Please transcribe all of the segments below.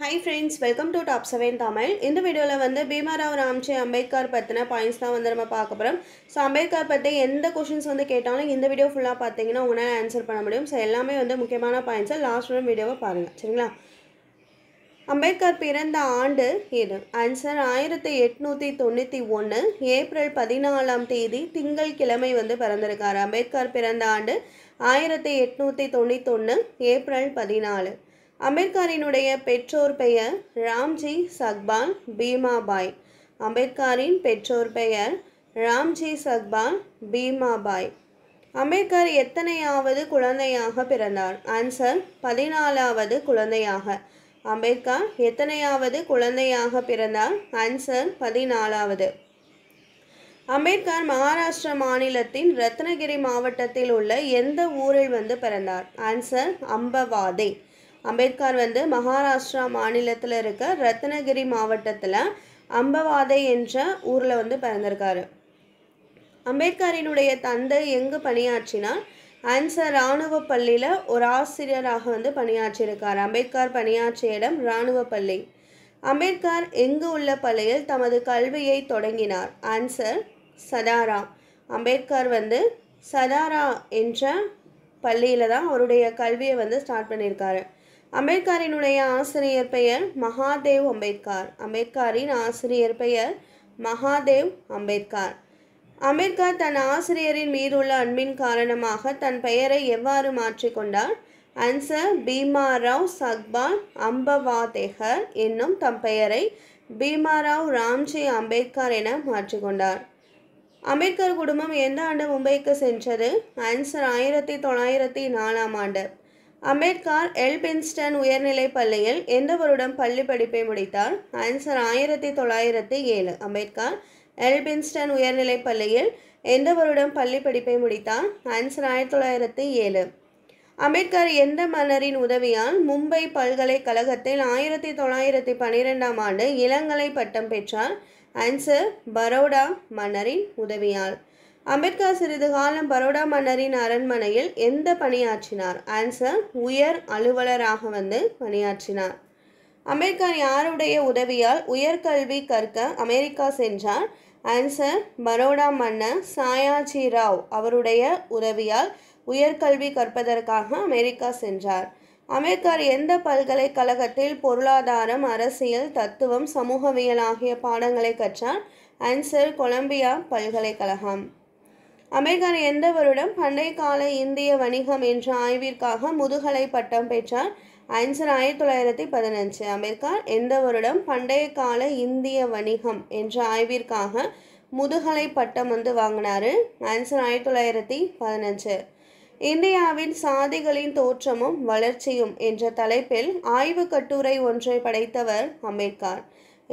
high friends welcome to top seven Tamil இந்த வீடியோவில் வந்து பீமாராவ் ராம்ஜி அம்பேத்கர் பற்றின பாயிண்ட்ஸ் தான் வந்து நம்ம பார்க்க போகிறோம் ஸோ அம்பேத்கர் பற்றி எந்த கொஷின்ஸ் வந்து கேட்டாலும் இந்த வீடியோ ஃபுல்லாக பார்த்தீங்கன்னா உன்னால் ஆன்சர் பண்ண முடியும் ஸோ எல்லாமே வந்து முக்கியமான பாயிண்ட்ஸை லாஸ்ட் வரும் வீடியோவை பாருங்கள் சரிங்களா அம்பேத்கர் பிறந்த ஆண்டு இது ஆன்சர் ஆயிரத்தி எட்நூற்றி தொண்ணூற்றி ஒன்று ஏப்ரல் பதினாலாம் தேதி திங்கள் கிழமை வந்து பிறந்திருக்காரு அம்பேத்கர் பிறந்த ஆண்டு ஆயிரத்தி எட்நூற்றி தொண்ணூத்தொன்று ஏப்ரல் பதினாலு அம்பேத்கரினுடைய பெற்றோர் பெயர் ராம்ஜி சக்பால் பீமாபாய் அம்பேத்கரின் பெற்றோர் பெயர் ராம்ஜி சக்பால் பீமாபாய் அம்பேத்கர் எத்தனையாவது குழந்தையாக பிறந்தார் ஆன்சர் பதினாலாவது குழந்தையாக அம்பேத்கர் எத்தனையாவது குழந்தையாக பிறந்தார் ஆன்சர் பதினாலாவது அம்பேத்கர் மகாராஷ்டிர மாநிலத்தின் ரத்னகிரி மாவட்டத்தில் உள்ள எந்த ஊரில் வந்து பிறந்தார் ஆன்சர் அம்பவாதே அம்பேத்கர் வந்து மகாராஷ்டிரா மாநிலத்தில் இருக்க ரத்னகிரி மாவட்டத்தில் அம்பவாதை என்ற ஊரில் வந்து பிறந்திருக்காரு அம்பேத்கரினுடைய தந்தை எங்கு பணியாற்றினால் ஆன்சர் இராணுவ பள்ளியில் ஒரு ஆசிரியராக வந்து பணியாற்றியிருக்கார் அம்பேத்கர் பணியாற்றிய இடம் இராணுவ பள்ளி அம்பேத்கர் எங்கு உள்ள பள்ளியில் தமது கல்வியை தொடங்கினார் ஆன்சர் சதாரா அம்பேத்கர் வந்து சதாரா என்ற பள்ளியில் தான் அவருடைய கல்வியை வந்து ஸ்டார்ட் பண்ணியிருக்காரு அம்பேத்கரினுடைய ஆசிரியர் பெயர் மகாதேவ் அம்பேத்கர் அம்பேத்கரின் ஆசிரியர் பெயர் மகாதேவ் அம்பேத்கர் அம்பேத்கர் தன் ஆசிரியரின் மீதுள்ள அன்பின் காரணமாக தன் பெயரை எவ்வாறு மாற்றிக்கொண்டார் அன்சர் பீமாராவ் சக்பான் அம்பவாதேகர் என்னும் தம் பெயரை பீமாராவ் ராம்ஜி அம்பேத்கர் என மாற்றிக்கொண்டார் அம்பேத்கர் குடும்பம் எந்த ஆண்டு மும்பைக்கு சென்றது அன்சர் ஆயிரத்தி தொள்ளாயிரத்தி நாலாம் ஆண்டு அம்பேத்கார் எல்பின்ஸ்டன் உயர்நிலை பள்ளியில் எந்த வருடம் பள்ளி படிப்பை முடித்தார் ஆன்சர் ஆயிரத்தி தொள்ளாயிரத்தி ஏழு அம்பேத்கார் எல்பின்ஸ்டன் உயர்நிலைப் பள்ளியில் எந்த வருடம் பள்ளி படிப்பை முடித்தார் ஆன்சர் ஆயிரத்தி தொள்ளாயிரத்தி ஏழு அம்பேத்கர் எந்த மன்னரின் உதவியால் மும்பை பல்கலைக்கழகத்தில் ஆயிரத்தி தொள்ளாயிரத்தி பன்னிரெண்டாம் ஆண்டு இளங்கலை பட்டம் பெற்றார் ஆன்சர் பரோடா மன்னரின் உதவியால் அம்பேத்கர் சிறிது காலம் பரோடா மன்னரின் அரண்மனையில் எந்த பணியாற்றினார் ஆன்சர் உயர் அலுவலராக வந்து பணியாற்றினார் அம்பேத்கர் யாருடைய உதவியால் உயர்கல்வி கற்க அமெரிக்கா சென்றார் ஆன்சர் பரோடா மன்னர் சாயாஜி ராவ் அவருடைய உதவியால் உயர்கல்வி கற்பதற்காக அமெரிக்கா சென்றார் அமெரிக்கர் எந்த பல்கலைக்கழகத்தில் பொருளாதாரம் அரசியல் தத்துவம் சமூகவியல் ஆகிய பாடங்களை கற்றார் ஆன்சர் கொலம்பியா பல்கலைக்கழகம் அம்பேத்கர் எந்த வருடம் பண்டைய கால இந்திய வணிகம் என்ற ஆய்விற்காக முதுகலை பட்டம் பெற்றார் ஐன்சன் ஆயிரத்தி தொள்ளாயிரத்தி பதினஞ்சு அம்பேத்கர் எந்த வருடம் பண்டைய கால இந்திய வணிகம் என்ற ஆய்விற்காக முதுகலை பட்டம் வந்து வாங்கினார் ஐன்சன் ஆயிரத்தி தொள்ளாயிரத்தி பதினஞ்சு இந்தியாவின் சாதிகளின் தோற்றமும் வளர்ச்சியும் என்ற தலைப்பில் ஆய்வு கட்டுரை ஒன்றை படைத்தவர் அம்பேத்கர்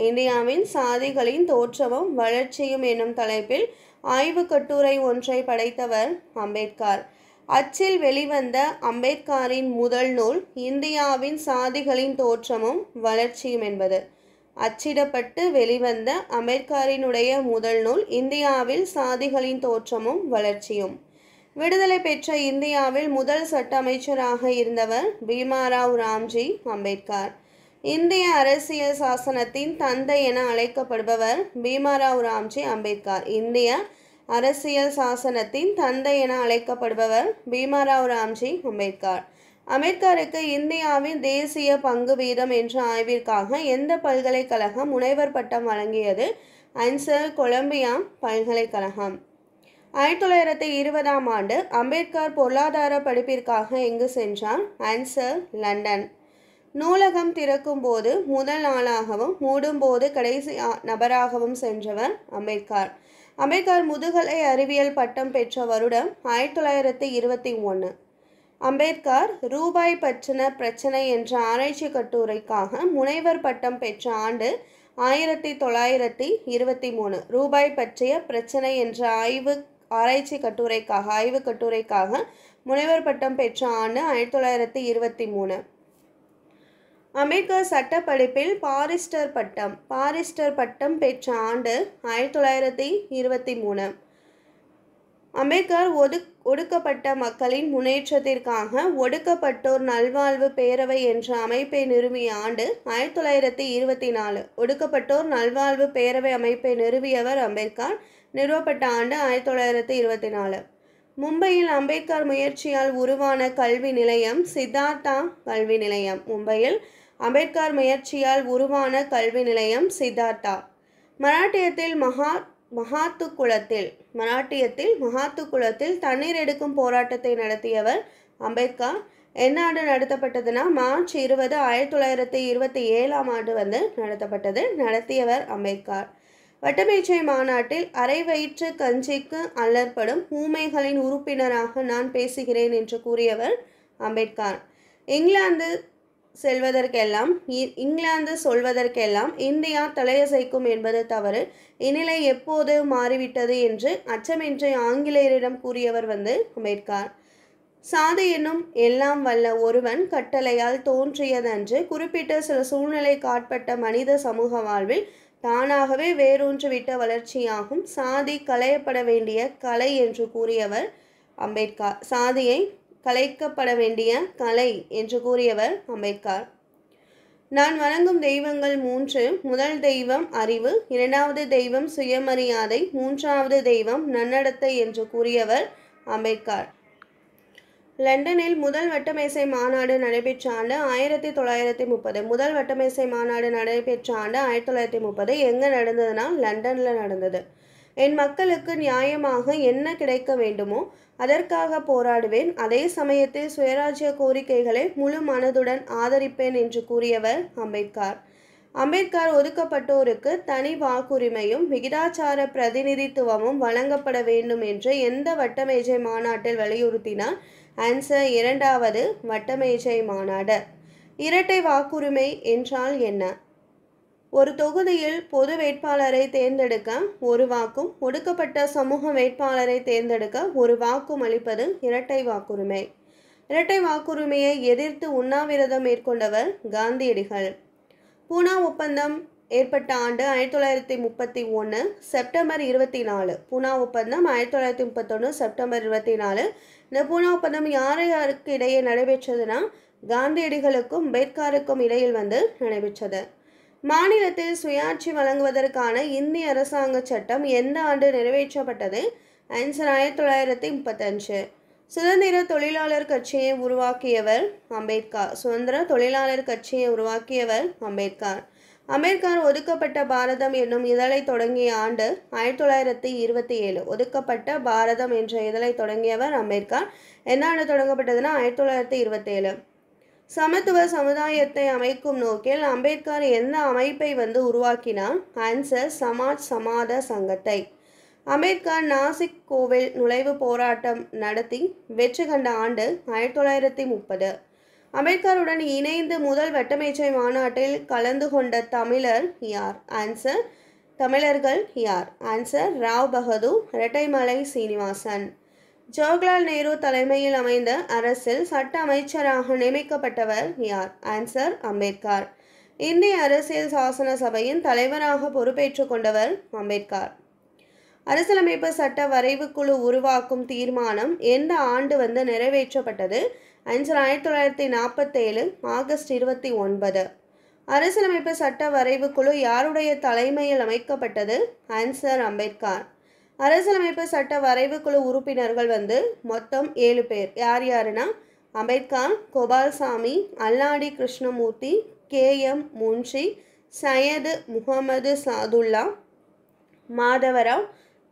இந்தியாவின் சாதிகளின் தோற்றமும் வளர்ச்சியும் என்னும் தலைப்பில் ஆய்வு கட்டுரை ஒன்றை படைத்தவர் அம்பேத்கார் அச்சில் வெளிவந்த அம்பேத்காரின் முதல் நூல் இந்தியாவின் சாதிகளின் தோற்றமும் வளர்ச்சியும் என்பது அச்சிடப்பட்டு வெளிவந்த அம்பேத்காரினுடைய முதல் நூல் இந்தியாவில் சாதிகளின் தோற்றமும் வளர்ச்சியும் விடுதலை பெற்ற இந்தியாவில் முதல் சட்ட அமைச்சராக இருந்தவர் பீமாராவ் ராம்ஜி அம்பேத்கார் இந்திய அரசியல் சாசனத்தின் தந்தை என அழைக்கப்படுபவர் பீமாராவ் ராம்ஜி அம்பேத்கர் இந்திய அரசியல் சாசனத்தின் தந்தை என அழைக்கப்படுபவர் பீமாராவ் ராம்ஜி அம்பேத்கர் அம்பேத்கருக்கு இந்தியாவின் தேசிய பங்கு வீதம் என்ற ஆய்விற்காக எந்த பல்கலைக்கழகம் முனைவர் பட்டம் வழங்கியது அன்சர் கொலம்பியா பல்கலைக்கழகம் ஆயிரத்தி தொள்ளாயிரத்தி இருபதாம் ஆண்டு அம்பேத்கர் பொருளாதார படிப்பிற்காக எங்கு சென்றார் அன்சர் லண்டன் நூலகம் திறக்கும் போது முதல் நாளாகவும் மூடும்போது கடைசி நபராகவும் சென்றவர் அம்பேத்கார் அம்பேத்கார் முதுகலை அறிவியல் பட்டம் பெற்ற வருடம் ஆயிரத்தி தொள்ளாயிரத்தி இருபத்தி ஒன்று அம்பேத்கார் ரூபாய் பற்றின பிரச்சனை என்ற ஆராய்ச்சி கட்டுரைக்காக முனைவர் பட்டம் பெற்ற ஆண்டு ஆயிரத்தி தொள்ளாயிரத்தி இருபத்தி மூணு ரூபாய் பற்றிய பிரச்சனை என்ற ஆய்வு ஆராய்ச்சி கட்டுரைக்காக ஆய்வு கட்டுரைக்காக முனைவர் பட்டம் பெற்ற ஆண்டு ஆயிரத்தி தொள்ளாயிரத்தி இருபத்தி மூணு அமெரிக்க சட்டப்படிப்பில் பாரிஸ்டர் பட்டம் பாரிஸ்டர் பட்டம் பெற்ற ஆண்டு ஆயிரத்தி தொள்ளாயிரத்தி இருபத்தி மூணு அம்பேத்கர் ஒது ஒடுக்கப்பட்ட மக்களின் முன்னேற்றத்திற்காக ஒடுக்கப்பட்டோர் நல்வாழ்வு பேரவை என்ற அமைப்பை நிறுவிய ஆண்டு ஆயிரத்தி தொள்ளாயிரத்தி இருபத்தி நாலு ஒடுக்கப்பட்டோர் நல்வாழ்வு பேரவை அமைப்பை நிறுவியவர் அம்பேத்கர் நிறுவப்பட்ட ஆண்டு ஆயிரத்தி தொள்ளாயிரத்தி இருபத்தி நாலு மும்பையில் அம்பேத்கர் முயற்சியால் உருவான கல்வி நிலையம் சித்தார்த்தா கல்வி நிலையம் மும்பையில் அம்பேத்கர் முயற்சியால் உருவான கல்வி நிலையம் சித்தார்த்தா மராட்டியத்தில் மகா மகாத்து குளத்தில் மராட்டியத்தில் மகாத்து குளத்தில் தண்ணீர் எடுக்கும் போராட்டத்தை நடத்தியவர் அம்பேத்கர் என்ன ஆண்டு நடத்தப்பட்டதுன்னா மார்ச் இருபது ஆயிரத்தி தொள்ளாயிரத்தி இருபத்தி ஏழாம் ஆண்டு வந்து நடத்தப்பட்டது நடத்தியவர் அம்பேத்கர் வட்டமேச்சை மாநாட்டில் அரை வயிற்று கஞ்சிக்கு அல்லற்படும் ஊமைகளின் உறுப்பினராக நான் பேசுகிறேன் என்று கூறியவர் அம்பேத்கர் இங்கிலாந்து செல்வதற்கெல்லாம் இங்கிலாந்து சொல்வதற்கெல்லாம் இந்தியா தலையசைக்கும் என்பது தவறு இந்நிலை எப்போது மாறிவிட்டது என்று அச்சமின்றி ஆங்கிலேயரிடம் கூறியவர் வந்து அம்பேத்கார் சாதி என்னும் எல்லாம் வல்ல ஒருவன் கட்டளையால் தோன்றியதன்று குறிப்பிட்ட சில சூழ்நிலை காட்பட்ட மனித சமூக வாழ்வில் தானாகவே வேரூன்றுவிட்ட வளர்ச்சியாகும் சாதி களையப்பட வேண்டிய கலை என்று கூறியவர் அம்பேத்கர் சாதியை கலைக்கப்பட வேண்டிய கலை என்று கூறியவர் அம்பேத்கர் நான் வணங்கும் தெய்வங்கள் மூன்று முதல் தெய்வம் அறிவு இரண்டாவது தெய்வம் சுயமரியாதை மூன்றாவது தெய்வம் நன்னடத்தை என்று கூறியவர் அம்பேத்கர் லண்டனில் முதல் வட்டமேசை மாநாடு நடைபெற்ற ஆண்டு ஆயிரத்தி தொள்ளாயிரத்தி முப்பது முதல் வட்டமேசை மாநாடு நடைபெற்ற ஆண்டு ஆயிரத்தி தொள்ளாயிரத்தி முப்பது எங்கே நடந்ததுன்னா லண்டனில் நடந்தது என் மக்களுக்கு நியாயமாக என்ன கிடைக்க வேண்டுமோ அதற்காக போராடுவேன் அதே சமயத்தில் சுயராஜ்ய கோரிக்கைகளை முழு மனதுடன் ஆதரிப்பேன் என்று கூறியவர் அம்பேத்கர் அம்பேத்கர் ஒதுக்கப்பட்டோருக்கு தனி வாக்குரிமையும் விகிதாச்சார பிரதிநிதித்துவமும் வழங்கப்பட வேண்டும் என்று எந்த வட்டமேஜை மாநாட்டில் வலியுறுத்தினார் ஆன்சர் இரண்டாவது வட்டமேஜை மாநாடு இரட்டை வாக்குரிமை என்றால் என்ன ஒரு தொகுதியில் பொது வேட்பாளரை தேர்ந்தெடுக்க ஒரு வாக்கும் ஒடுக்கப்பட்ட சமூக வேட்பாளரை தேர்ந்தெடுக்க ஒரு வாக்கும் அளிப்பது இரட்டை வாக்குரிமை இரட்டை வாக்குரிமையை எதிர்த்து உண்ணாவிரதம் மேற்கொண்டவர் காந்தியடிகள் பூனா ஒப்பந்தம் ஏற்பட்ட ஆண்டு ஆயிரத்தி தொள்ளாயிரத்தி முப்பத்தி ஒன்று செப்டம்பர் இருபத்தி நாலு பூனா ஒப்பந்தம் ஆயிரத்தி தொள்ளாயிரத்தி முப்பத்தொன்று செப்டம்பர் இருபத்தி நாலு இந்த பூனா ஒப்பந்தம் யார் யாருக்கு இடையே நடைபெற்றதுன்னா காந்தியடிகளுக்கும் அம்பேத்கருக்கும் இடையில் வந்து நடைபெற்றது மாநிலத்தில் சுயாட்சி வழங்குவதற்கான இந்திய அரசாங்க சட்டம் எந்த ஆண்டு நிறைவேற்றப்பட்டது ஆன்சர் ஆயிரத்தி தொள்ளாயிரத்தி முப்பத்தஞ்சு சுதந்திர தொழிலாளர் கட்சியை உருவாக்கியவர் அம்பேத்கர் சுதந்திர தொழிலாளர் கட்சியை உருவாக்கியவர் அம்பேத்கர் அமெரிக்கா ஒதுக்கப்பட்ட பாரதம் என்னும் இதழை தொடங்கிய ஆண்டு ஆயிரத்தி தொள்ளாயிரத்தி இருபத்தி ஏழு ஒதுக்கப்பட்ட பாரதம் என்ற இதழை தொடங்கியவர் அமெரிக்கா என்ன ஆண்டு தொடங்கப்பட்டதுன்னா ஆயிரத்தி தொள்ளாயிரத்தி இருபத்தேழு சமத்துவ சமுதாயத்தை அமைக்கும் நோக்கில் அம்பேத்கர் எந்த அமைப்பை வந்து உருவாக்கினார் ஆன்சர் சமாஜ் சமாத சங்கத்தை அம்பேத்கர் நாசிக் கோவில் நுழைவு போராட்டம் நடத்தி வெற்றி கண்ட ஆண்டு ஆயிரத்தி தொள்ளாயிரத்தி முப்பது அம்பேத்கருடன் இணைந்து முதல் வெட்டமேச்சை மாநாட்டில் கலந்து கொண்ட தமிழர் யார் ஆன்சர் தமிழர்கள் யார் ஆன்சர் ராவ் பகதூர் இரட்டைமலை சீனிவாசன் ஜவஹர்லால் நேரு தலைமையில் அமைந்த அரசில் சட்ட அமைச்சராக நியமிக்கப்பட்டவர் யார் ஆன்சர் அம்பேத்கர் இந்திய அரசியல் சாசன சபையின் தலைவராக பொறுப்பேற்றுக் கொண்டவர் அம்பேத்கர் அரசியலமைப்பு சட்ட வரைவு குழு உருவாக்கும் தீர்மானம் எந்த ஆண்டு வந்து நிறைவேற்றப்பட்டது ஆன்சர் ஆயிரத்தி தொள்ளாயிரத்தி நாற்பத்தேழு ஆகஸ்ட் இருபத்தி ஒன்பது அரசியலமைப்பு சட்ட வரைவு குழு யாருடைய தலைமையில் அமைக்கப்பட்டது ஆன்சர் அம்பேத்கர் அரசியலமைப்பு சட்ட வரைவு குழு உறுப்பினர்கள் வந்து மொத்தம் ஏழு பேர் யார் யாருன்னா Ambedkar Gopalaswamy Alladi Krishnamurthy K M Munshi Syed Mohammed Saadulla Madhavrao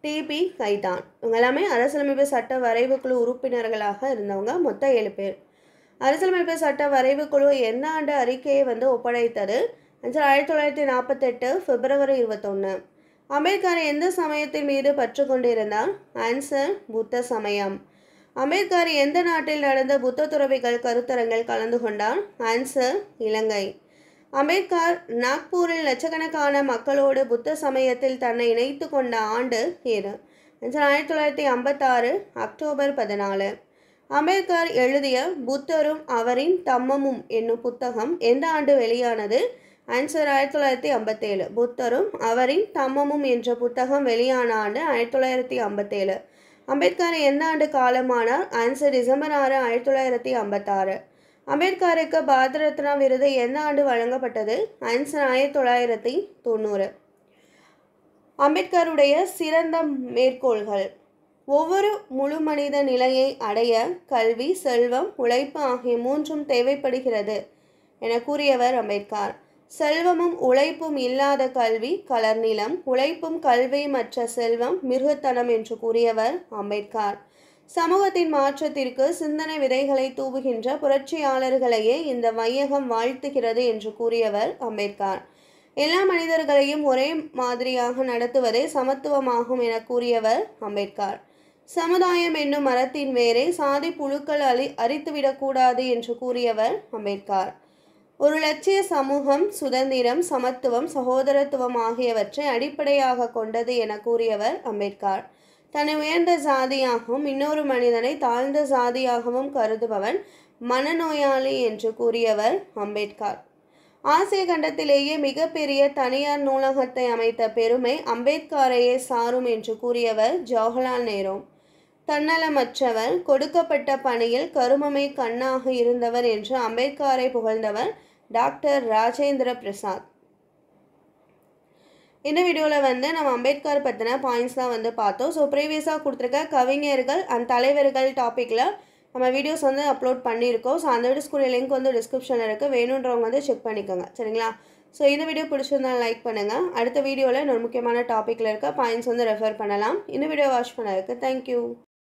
D P Khaitan இவங்க எல்லாமே அரசியலமைப்பு சட்ட வரைவு குழு உறுப்பினர்களாக இருந்தவங்க மொத்தம் ஏழு பேர் அரசியலமைப்பு சட்ட வரைவு குழு எந்த ஆண்டு அறிக்கையை வந்து ஒப்படைத்தது ஆயிரத்தி தொள்ளாயிரத்தி நாற்பத்தெட்டு பிப்ரவரி இருபத்தொன்று அம்பேத்கர் எந்த சமயத்தின் மீது பற்று கொண்டிருந்தார் ஆன்சர் புத்த சமயம் அம்பேத்கர் எந்த நாட்டில் நடந்த புத்த துறவிகள் கருத்தரங்கில் கலந்து கொண்டார் ஆன்சர் இலங்கை அம்பேத்கர் நாக்பூரில் லட்சக்கணக்கான மக்களோடு புத்த சமயத்தில் தன்னை இணைத்து கொண்ட ஆண்டு ஆன்சர் ஆயிரத்தி தொள்ளாயிரத்தி ஐம்பத்தாறு அக்டோபர் பதினாலு அம்பேத்கர் எழுதிய புத்தரும் அவரின் தம்மமும் என்னும் புத்தகம் எந்த ஆண்டு வெளியானது ஆன்சர் ஆயிரத்தி தொள்ளாயிரத்தி ஐம்பத்தேழு புத்தரும் அவரின் தம்மமும் என்ற புத்தகம் வெளியான ஆண்டு ஆயிரத்தி தொள்ளாயிரத்தி ஐம்பத்தேழு அம்பேத்கர் எந்த ஆண்டு காலமானார் ஆன்சர் டிசம்பர் ஆறு ஆயிரத்தி தொள்ளாயிரத்தி ஐம்பத்தாறு அம்பேத்கருக்கு பாரத ரத்னா விருது எந்த ஆண்டு வழங்கப்பட்டது ஆன்சர் ஆயிரத்தி தொள்ளாயிரத்தி தொண்ணூறு அம்பேத்கருடைய சிறந்த மேற்கோள்கள் ஒவ்வொரு முழு மனித நிலையை அடைய கல்வி செல்வம் உழைப்பு ஆகிய மூன்றும் தேவைப்படுகிறது என கூறியவர் அம்பேத்கர் செல்வமும் உழைப்பும் இல்லாத கல்வி கலர்நிலம் உழைப்பும் கல்வியுமற்ற செல்வம் மிருகத்தனம் என்று கூறியவர் அம்பேத்கர் சமூகத்தின் மாற்றத்திற்கு சிந்தனை விதைகளை தூவுகின்ற புரட்சியாளர்களையே இந்த வையகம் வாழ்த்துகிறது என்று கூறியவர் அம்பேத்கர் எல்லா மனிதர்களையும் ஒரே மாதிரியாக நடத்துவதே சமத்துவமாகும் என கூறியவர் அம்பேத்கர் சமுதாயம் என்னும் மரத்தின் வேரை சாதி புழுக்கள் அழி அரித்துவிடக்கூடாது என்று கூறியவர் அம்பேத்கர் ஒரு லட்சிய சமூகம் சுதந்திரம் சமத்துவம் சகோதரத்துவம் ஆகியவற்றை அடிப்படையாக கொண்டது என கூறியவர் அம்பேத்கர் தன்னை உயர்ந்த ஜாதியாகவும் இன்னொரு மனிதனை தாழ்ந்த ஜாதியாகவும் கருதுபவன் மனநோயாளி என்று கூறியவர் அம்பேத்கர் ஆசிய கண்டத்திலேயே மிகப்பெரிய தனியார் நூலகத்தை அமைத்த பெருமை அம்பேத்கரையே சாரும் என்று கூறியவர் ஜவஹர்லால் நேரு தன்னலமற்றவர் கொடுக்கப்பட்ட பணியில் கருமமை கண்ணாக இருந்தவர் என்று அம்பேத்கரை புகழ்ந்தவர் டாக்டர் ராஜேந்திர பிரசாத் இந்த வீடியோவில் வந்து நம்ம அம்பேத்கர் பற்றின பாயிண்ட்ஸ் தான் வந்து பார்த்தோம் ஸோ ப்ரீவியஸாக கொடுத்துருக்க கவிஞர்கள் அந்த தலைவர்கள் டாப்பிக்கில் நம்ம வீடியோஸ் வந்து அப்லோட் பண்ணியிருக்கோம் ஸோ அந்த ஸ்கூலில் லிங்க் வந்து டிஸ்கிரிப்ஷனில் இருக்குது வேணுன்றவங்க வந்து செக் பண்ணிக்கோங்க சரிங்களா ஸோ இந்த வீடியோ பிடிச்சிருந்தா லைக் பண்ணுங்கள் அடுத்த வீடியோவில் இன்னொரு முக்கியமான டாப்பிக்கில் இருக்க பாயிண்ட்ஸ் வந்து ரெஃபர் பண்ணலாம் இந்த வீடியோ வாட்ச் பண்ணதுக்கு தேங்க்யூ